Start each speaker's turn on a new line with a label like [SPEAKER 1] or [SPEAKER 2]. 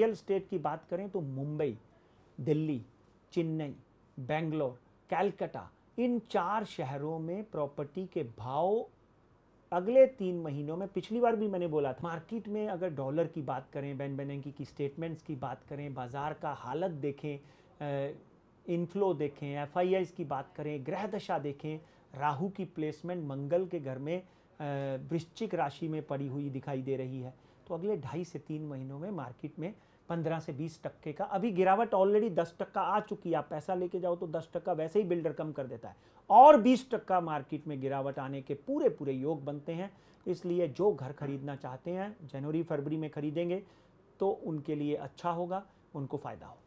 [SPEAKER 1] real estate की बात करें तो मुंबई दिल्ली चेन्नई बेंगलोर कैलकटा इन चार शहरों में प्रॉपर्टी के भाव अगले तीन महीनों में पिछली बार भी मैंने बोला था मार्केट में अगर डॉलर की बात करें बैन बेनेंकी की स्टेटमेंट्स की बात करें बाज़ार का हालत देखें इनफ्लो देखें एफ की बात करें ग्रह दशा देखें राहू की प्लेसमेंट मंगल के घर में वृश्चिक राशि में पड़ी हुई दिखाई दे रही है तो अगले ढाई से तीन महीनों में मार्केट में पंद्रह से बीस टक्के का अभी गिरावट ऑलरेडी दस टक्का आ चुकी है आप पैसा लेके जाओ तो दस टक्का वैसे ही बिल्डर कम कर देता है और बीस टक्का मार्केट में गिरावट आने के पूरे पूरे योग बनते हैं इसलिए जो घर खरीदना चाहते हैं जनवरी फरवरी में खरीदेंगे तो उनके लिए अच्छा होगा उनको फ़ायदा होगा